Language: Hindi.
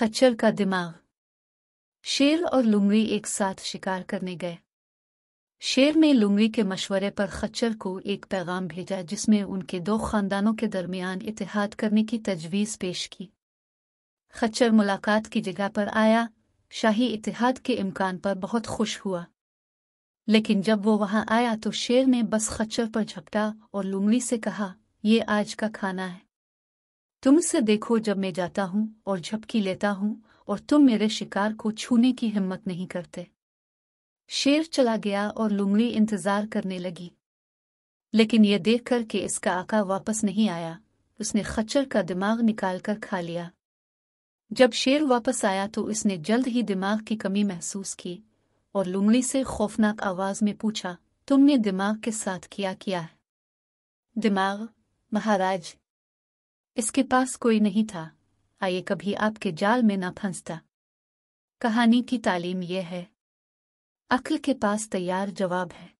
खच्चर का दिमाग शेर और लुंगी एक साथ शिकार करने गए शेर ने लुंगी के मशवरे पर खच्चर को एक पैगाम भेजा जिसमें उनके दो खानदानों के दरमियान इतिहाद करने की तजवीज़ पेश की खच्चर मुलाकात की जगह पर आया शाही इतिहाद के इम्कान पर बहुत खुश हुआ लेकिन जब वो वहाँ आया तो शेर ने बस खच्चर पर झपटा और लुंगी से कहा ये आज का खाना है तुमसे देखो जब मैं जाता हूँ और झपकी लेता हूँ और तुम मेरे शिकार को छूने की हिम्मत नहीं करते शेर चला गया और लुमड़ी इंतजार करने लगी लेकिन यह देखकर कि इसका आका वापस नहीं आया उसने खच्चर का दिमाग निकालकर खा लिया जब शेर वापस आया तो इसने जल्द ही दिमाग की कमी महसूस की और लुंगड़ी से खौफनाक आवाज में पूछा तुमने दिमाग के साथ किया किया है दिमाग महाराज इसके पास कोई नहीं था आइए कभी आपके जाल में न फंसता कहानी की तालीम यह है अक्ल के पास तैयार जवाब है